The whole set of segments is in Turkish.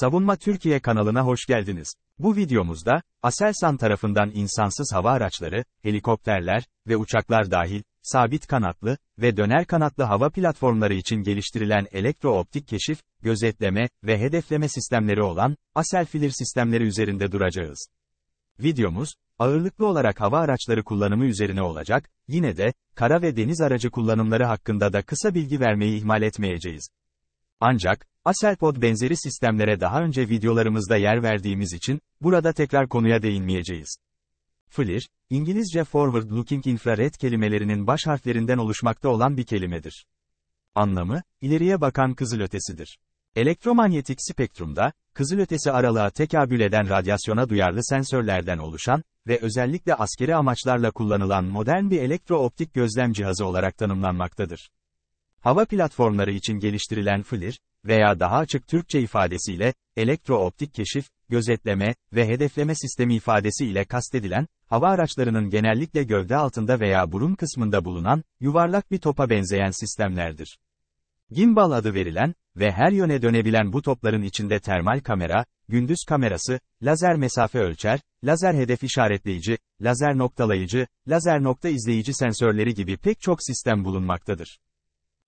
Savunma Türkiye kanalına hoş geldiniz. Bu videomuzda, Aselsan tarafından insansız hava araçları, helikopterler ve uçaklar dahil, sabit kanatlı ve döner kanatlı hava platformları için geliştirilen elektrooptik keşif, gözetleme ve hedefleme sistemleri olan Aselfilir sistemleri üzerinde duracağız. Videomuz, ağırlıklı olarak hava araçları kullanımı üzerine olacak, yine de, kara ve deniz aracı kullanımları hakkında da kısa bilgi vermeyi ihmal etmeyeceğiz. Ancak, Aselpod benzeri sistemlere daha önce videolarımızda yer verdiğimiz için, burada tekrar konuya değinmeyeceğiz. FLIR, İngilizce Forward Looking Infrared kelimelerinin baş harflerinden oluşmakta olan bir kelimedir. Anlamı, ileriye bakan kızılötesidir. Elektromanyetik spektrumda, kızılötesi aralığa tekabül eden radyasyona duyarlı sensörlerden oluşan ve özellikle askeri amaçlarla kullanılan modern bir elektrooptik gözlem cihazı olarak tanımlanmaktadır. Hava platformları için geliştirilen FLIR, veya daha açık Türkçe ifadesiyle, elektrooptik keşif, gözetleme ve hedefleme sistemi ifadesiyle kastedilen, hava araçlarının genellikle gövde altında veya burun kısmında bulunan, yuvarlak bir topa benzeyen sistemlerdir. Gimbal adı verilen ve her yöne dönebilen bu topların içinde termal kamera, gündüz kamerası, lazer mesafe ölçer, lazer hedef işaretleyici, lazer noktalayıcı, lazer nokta izleyici sensörleri gibi pek çok sistem bulunmaktadır.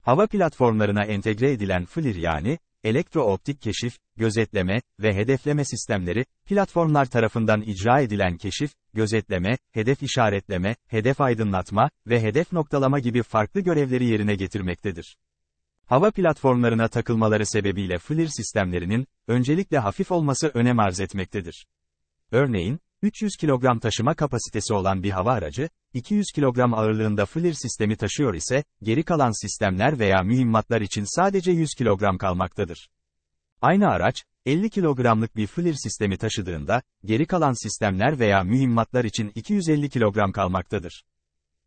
Hava platformlarına entegre edilen FLIR yani, elektrooptik keşif, gözetleme ve hedefleme sistemleri, platformlar tarafından icra edilen keşif, gözetleme, hedef işaretleme, hedef aydınlatma ve hedef noktalama gibi farklı görevleri yerine getirmektedir. Hava platformlarına takılmaları sebebiyle FLIR sistemlerinin, öncelikle hafif olması önem arz etmektedir. Örneğin, 300 kilogram taşıma kapasitesi olan bir hava aracı, 200 kilogram ağırlığında flir sistemi taşıyor ise, geri kalan sistemler veya mühimmatlar için sadece 100 kilogram kalmaktadır. Aynı araç, 50 kilogramlık bir flir sistemi taşıdığında, geri kalan sistemler veya mühimmatlar için 250 kilogram kalmaktadır.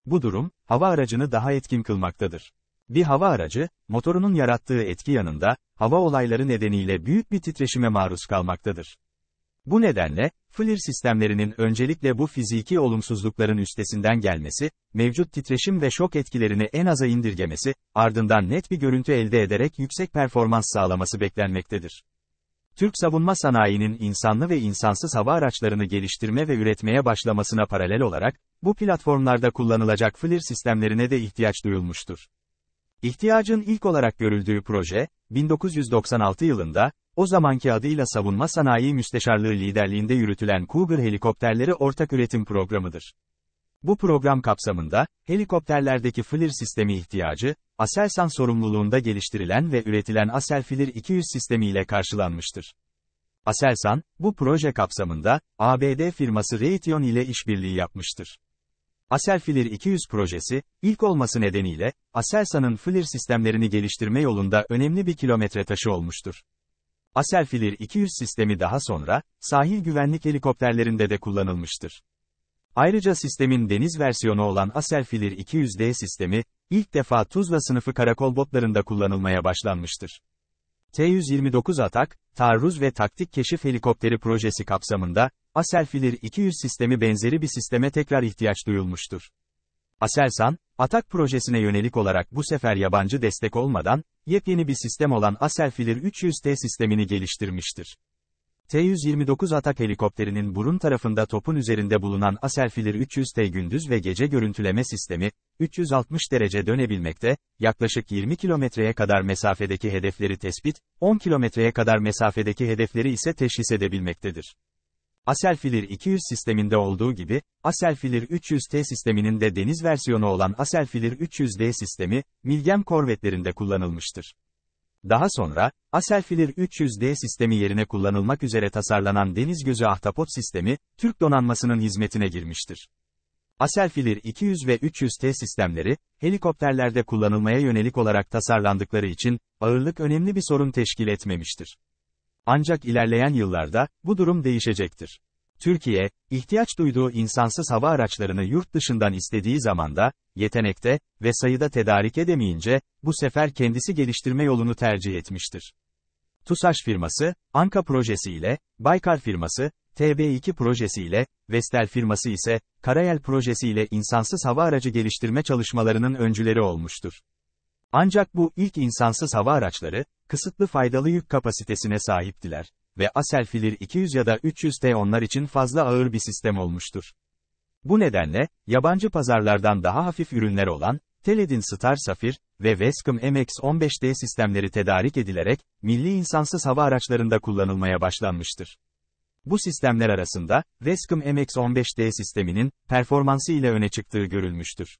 Bu durum, hava aracını daha etkin kılmaktadır. Bir hava aracı, motorunun yarattığı etki yanında, hava olayları nedeniyle büyük bir titreşime maruz kalmaktadır. Bu nedenle, FLIR sistemlerinin öncelikle bu fiziki olumsuzlukların üstesinden gelmesi, mevcut titreşim ve şok etkilerini en aza indirgemesi, ardından net bir görüntü elde ederek yüksek performans sağlaması beklenmektedir. Türk savunma sanayinin insanlı ve insansız hava araçlarını geliştirme ve üretmeye başlamasına paralel olarak, bu platformlarda kullanılacak FLIR sistemlerine de ihtiyaç duyulmuştur. İhtiyacın ilk olarak görüldüğü proje, 1996 yılında, o zamanki adıyla Savunma Sanayi Müsteşarlığı liderliğinde yürütülen Cougar helikopterleri ortak üretim programıdır. Bu program kapsamında, helikopterlerdeki FLIR sistemi ihtiyacı, Aselsan sorumluluğunda geliştirilen ve üretilen Asel FLIR 200 sistemiyle karşılanmıştır. Aselsan, bu proje kapsamında, ABD firması Raytheon ile işbirliği yapmıştır. Asel FLIR 200 projesi, ilk olması nedeniyle, Aselsan'ın FLIR sistemlerini geliştirme yolunda önemli bir kilometre taşı olmuştur. Aselfilir 200 sistemi daha sonra, sahil güvenlik helikopterlerinde de kullanılmıştır. Ayrıca sistemin deniz versiyonu olan Aselfilir 200D sistemi, ilk defa Tuzla sınıfı karakol botlarında kullanılmaya başlanmıştır. T-129 Atak, Taarruz ve Taktik Keşif Helikopteri projesi kapsamında, Aselfilir 200 sistemi benzeri bir sisteme tekrar ihtiyaç duyulmuştur. Aselsan, Atak projesine yönelik olarak bu sefer yabancı destek olmadan, yepyeni bir sistem olan Aselfilir 300T sistemini geliştirmiştir. T-129 Atak helikopterinin burun tarafında topun üzerinde bulunan Aselfilir 300T gündüz ve gece görüntüleme sistemi, 360 derece dönebilmekte, yaklaşık 20 kilometreye kadar mesafedeki hedefleri tespit, 10 kilometreye kadar mesafedeki hedefleri ise teşhis edebilmektedir. Aselfilir 200 sisteminde olduğu gibi, Aselfilir 300T sisteminin de deniz versiyonu olan Aselfilir 300D sistemi, Milgem korvetlerinde kullanılmıştır. Daha sonra, Aselfilir 300D sistemi yerine kullanılmak üzere tasarlanan deniz gözü ahtapot sistemi, Türk donanmasının hizmetine girmiştir. Aselfilir 200 ve 300T sistemleri, helikopterlerde kullanılmaya yönelik olarak tasarlandıkları için, ağırlık önemli bir sorun teşkil etmemiştir. Ancak ilerleyen yıllarda, bu durum değişecektir. Türkiye, ihtiyaç duyduğu insansız hava araçlarını yurt dışından istediği zamanda, yetenekte ve sayıda tedarik edemeyince, bu sefer kendisi geliştirme yolunu tercih etmiştir. TUSAŞ firması, Anka projesi ile, Baykar firması, TB2 projesi ile, Vestel firması ise, Karayel projesi ile insansız hava aracı geliştirme çalışmalarının öncüleri olmuştur. Ancak bu ilk insansız hava araçları, kısıtlı faydalı yük kapasitesine sahiptiler ve Aselfilir 200 ya da 300T onlar için fazla ağır bir sistem olmuştur. Bu nedenle, yabancı pazarlardan daha hafif ürünler olan, Teledin Star Safir ve Vescom MX-15D sistemleri tedarik edilerek, milli insansız hava araçlarında kullanılmaya başlanmıştır. Bu sistemler arasında, Vescom MX-15D sisteminin, performansı ile öne çıktığı görülmüştür.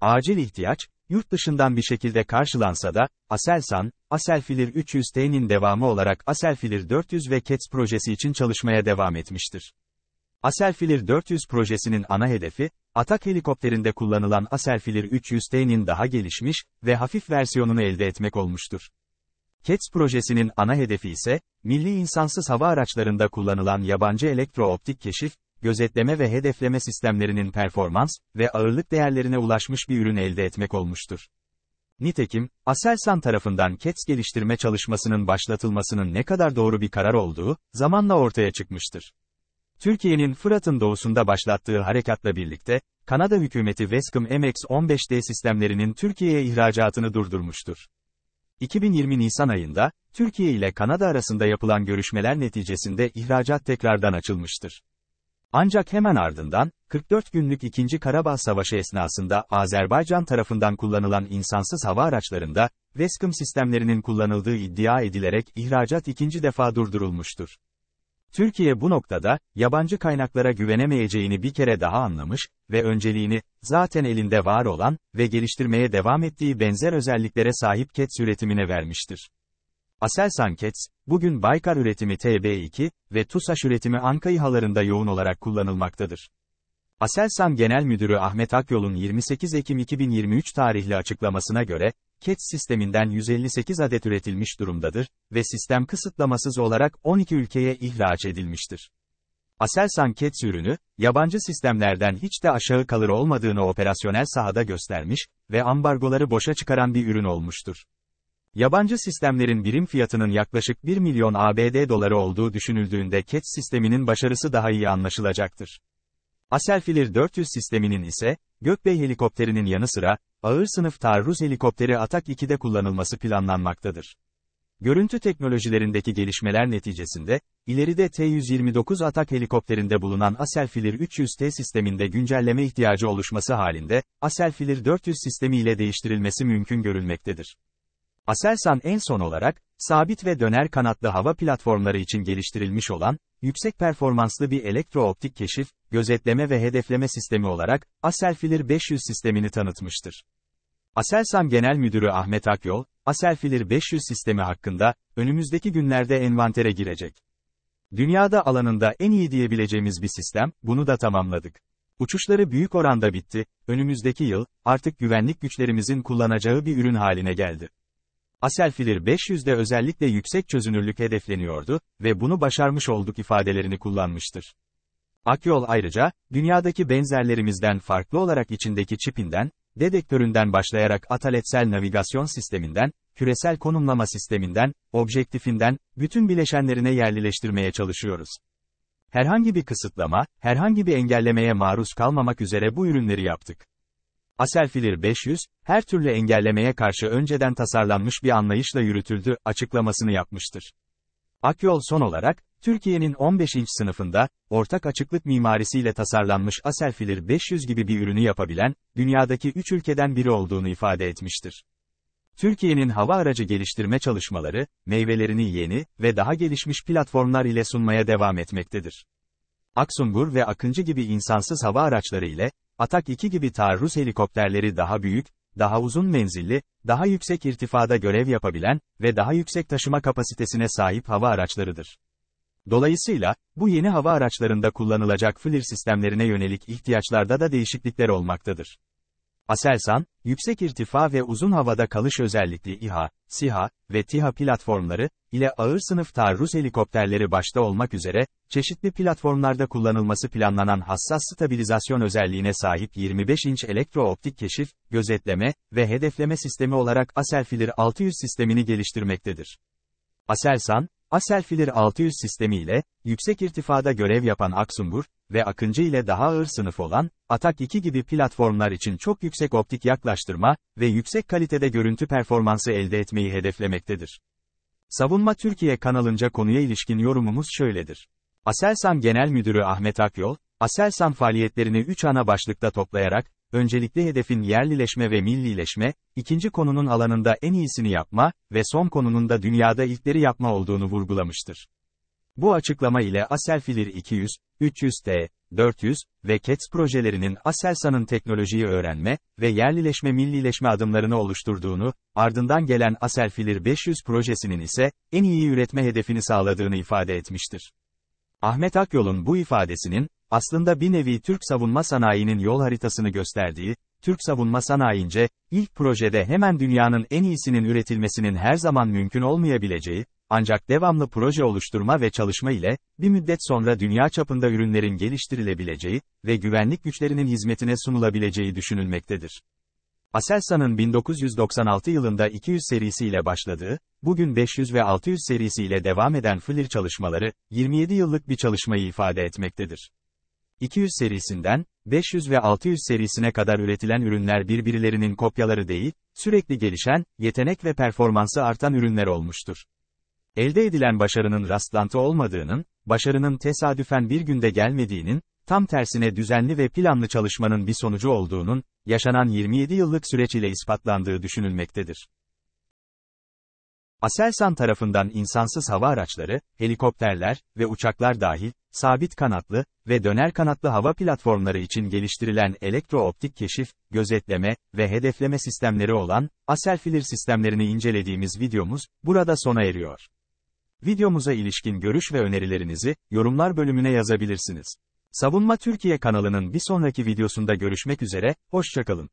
Acil ihtiyaç, yurt dışından bir şekilde karşılansa da, Aselsan, Aselfilir 300T'nin devamı olarak Aselfilir 400 ve KETS projesi için çalışmaya devam etmiştir. Aselfilir 400 projesinin ana hedefi, Atak helikopterinde kullanılan Aselfilir 300T'nin daha gelişmiş ve hafif versiyonunu elde etmek olmuştur. KETS projesinin ana hedefi ise, milli insansız hava araçlarında kullanılan yabancı elektrooptik keşif gözetleme ve hedefleme sistemlerinin performans ve ağırlık değerlerine ulaşmış bir ürün elde etmek olmuştur. Nitekim, Aselsan tarafından KETS geliştirme çalışmasının başlatılmasının ne kadar doğru bir karar olduğu, zamanla ortaya çıkmıştır. Türkiye'nin Fırat'ın doğusunda başlattığı harekatla birlikte, Kanada hükümeti Vescom MX-15D sistemlerinin Türkiye'ye ihracatını durdurmuştur. 2020 Nisan ayında, Türkiye ile Kanada arasında yapılan görüşmeler neticesinde ihracat tekrardan açılmıştır. Ancak hemen ardından, 44 günlük 2. Karabağ Savaşı esnasında Azerbaycan tarafından kullanılan insansız hava araçlarında, Veskım sistemlerinin kullanıldığı iddia edilerek ihracat ikinci defa durdurulmuştur. Türkiye bu noktada, yabancı kaynaklara güvenemeyeceğini bir kere daha anlamış ve önceliğini, zaten elinde var olan ve geliştirmeye devam ettiği benzer özelliklere sahip ket üretimine vermiştir. Aselsan Kets, bugün Baykar üretimi TB2 ve TUSAŞ üretimi Anka İHA'larında yoğun olarak kullanılmaktadır. Aselsan Genel Müdürü Ahmet Akyol'un 28 Ekim 2023 tarihli açıklamasına göre, Kets sisteminden 158 adet üretilmiş durumdadır ve sistem kısıtlamasız olarak 12 ülkeye ihraç edilmiştir. Aselsan Kets ürünü, yabancı sistemlerden hiç de aşağı kalır olmadığını operasyonel sahada göstermiş ve ambargoları boşa çıkaran bir ürün olmuştur. Yabancı sistemlerin birim fiyatının yaklaşık 1 milyon ABD doları olduğu düşünüldüğünde CAT e sisteminin başarısı daha iyi anlaşılacaktır. Aselfilir 400 sisteminin ise, Gökbey helikopterinin yanı sıra, ağır sınıf taarruz helikopteri Atak 2'de kullanılması planlanmaktadır. Görüntü teknolojilerindeki gelişmeler neticesinde, ileride T-129 Atak helikopterinde bulunan Aselfilir 300T sisteminde güncelleme ihtiyacı oluşması halinde, Aselfilir 400 sistemi ile değiştirilmesi mümkün görülmektedir. Aselsan en son olarak, sabit ve döner kanatlı hava platformları için geliştirilmiş olan, yüksek performanslı bir elektrooptik keşif, gözetleme ve hedefleme sistemi olarak, Aselfilir 500 sistemini tanıtmıştır. Aselsan Genel Müdürü Ahmet Akyol, Aselfilir 500 sistemi hakkında, önümüzdeki günlerde envantere girecek. Dünyada alanında en iyi diyebileceğimiz bir sistem, bunu da tamamladık. Uçuşları büyük oranda bitti, önümüzdeki yıl, artık güvenlik güçlerimizin kullanacağı bir ürün haline geldi. Aselfilir 500'de özellikle yüksek çözünürlük hedefleniyordu ve bunu başarmış olduk ifadelerini kullanmıştır. Akyol ayrıca, dünyadaki benzerlerimizden farklı olarak içindeki çipinden, dedektöründen başlayarak ataletsel navigasyon sisteminden, küresel konumlama sisteminden, objektifinden, bütün bileşenlerine yerleştirmeye çalışıyoruz. Herhangi bir kısıtlama, herhangi bir engellemeye maruz kalmamak üzere bu ürünleri yaptık. Aselfilir 500, her türlü engellemeye karşı önceden tasarlanmış bir anlayışla yürütüldü, açıklamasını yapmıştır. Akyol son olarak, Türkiye'nin 15. sınıfında, ortak açıklık mimarisiyle tasarlanmış Aselfilir 500 gibi bir ürünü yapabilen, dünyadaki 3 ülkeden biri olduğunu ifade etmiştir. Türkiye'nin hava aracı geliştirme çalışmaları, meyvelerini yeni ve daha gelişmiş platformlar ile sunmaya devam etmektedir. Aksungur ve Akıncı gibi insansız hava araçları ile, Atak 2 gibi taarruz helikopterleri daha büyük, daha uzun menzilli, daha yüksek irtifada görev yapabilen ve daha yüksek taşıma kapasitesine sahip hava araçlarıdır. Dolayısıyla, bu yeni hava araçlarında kullanılacak FLIR sistemlerine yönelik ihtiyaçlarda da değişiklikler olmaktadır. Aselsan, yüksek irtifa ve uzun havada kalış özellikli İHA, SİHA ve TİHA platformları ile ağır sınıf taarruz helikopterleri başta olmak üzere, çeşitli platformlarda kullanılması planlanan hassas stabilizasyon özelliğine sahip 25 inç elektrooptik keşif, gözetleme ve hedefleme sistemi olarak Aselfilir 600 sistemini geliştirmektedir. Aselsan, Aselfilir 600 sistemiyle, yüksek irtifada görev yapan Aksumbur ve Akıncı ile daha ağır sınıf olan, Atak 2 gibi platformlar için çok yüksek optik yaklaştırma ve yüksek kalitede görüntü performansı elde etmeyi hedeflemektedir. Savunma Türkiye kanalınca konuya ilişkin yorumumuz şöyledir. Aselsan Genel Müdürü Ahmet Akyol, Aselsan faaliyetlerini 3 ana başlıkta toplayarak, öncelikli hedefin yerlileşme ve millileşme, ikinci konunun alanında en iyisini yapma ve son konunun da dünyada ilkleri yapma olduğunu vurgulamıştır. Bu açıklama ile Aselfilir 200, 300T, 400 ve Kets projelerinin Aselsan'ın teknolojiyi öğrenme ve yerlileşme millileşme adımlarını oluşturduğunu, ardından gelen Aselfilir 500 projesinin ise en iyi üretme hedefini sağladığını ifade etmiştir. Ahmet Akyol'un bu ifadesinin, aslında bir nevi Türk savunma sanayinin yol haritasını gösterdiği, Türk savunma sanayince, ilk projede hemen dünyanın en iyisinin üretilmesinin her zaman mümkün olmayabileceği, ancak devamlı proje oluşturma ve çalışma ile, bir müddet sonra dünya çapında ürünlerin geliştirilebileceği ve güvenlik güçlerinin hizmetine sunulabileceği düşünülmektedir. Aselsan'ın 1996 yılında 200 serisiyle başladığı, bugün 500 ve 600 serisiyle devam eden FLIR çalışmaları, 27 yıllık bir çalışmayı ifade etmektedir. 200 serisinden, 500 ve 600 serisine kadar üretilen ürünler birbirlerinin kopyaları değil, sürekli gelişen, yetenek ve performansı artan ürünler olmuştur. Elde edilen başarının rastlantı olmadığının, başarının tesadüfen bir günde gelmediğinin, tam tersine düzenli ve planlı çalışmanın bir sonucu olduğunun, yaşanan 27 yıllık süreç ile ispatlandığı düşünülmektedir. Aselsan tarafından insansız hava araçları, helikopterler ve uçaklar dahil, sabit kanatlı ve döner kanatlı hava platformları için geliştirilen elektrooptik keşif, gözetleme ve hedefleme sistemleri olan Aselfilir sistemlerini incelediğimiz videomuz burada sona eriyor. Videomuza ilişkin görüş ve önerilerinizi yorumlar bölümüne yazabilirsiniz. Savunma Türkiye kanalının bir sonraki videosunda görüşmek üzere, hoşçakalın.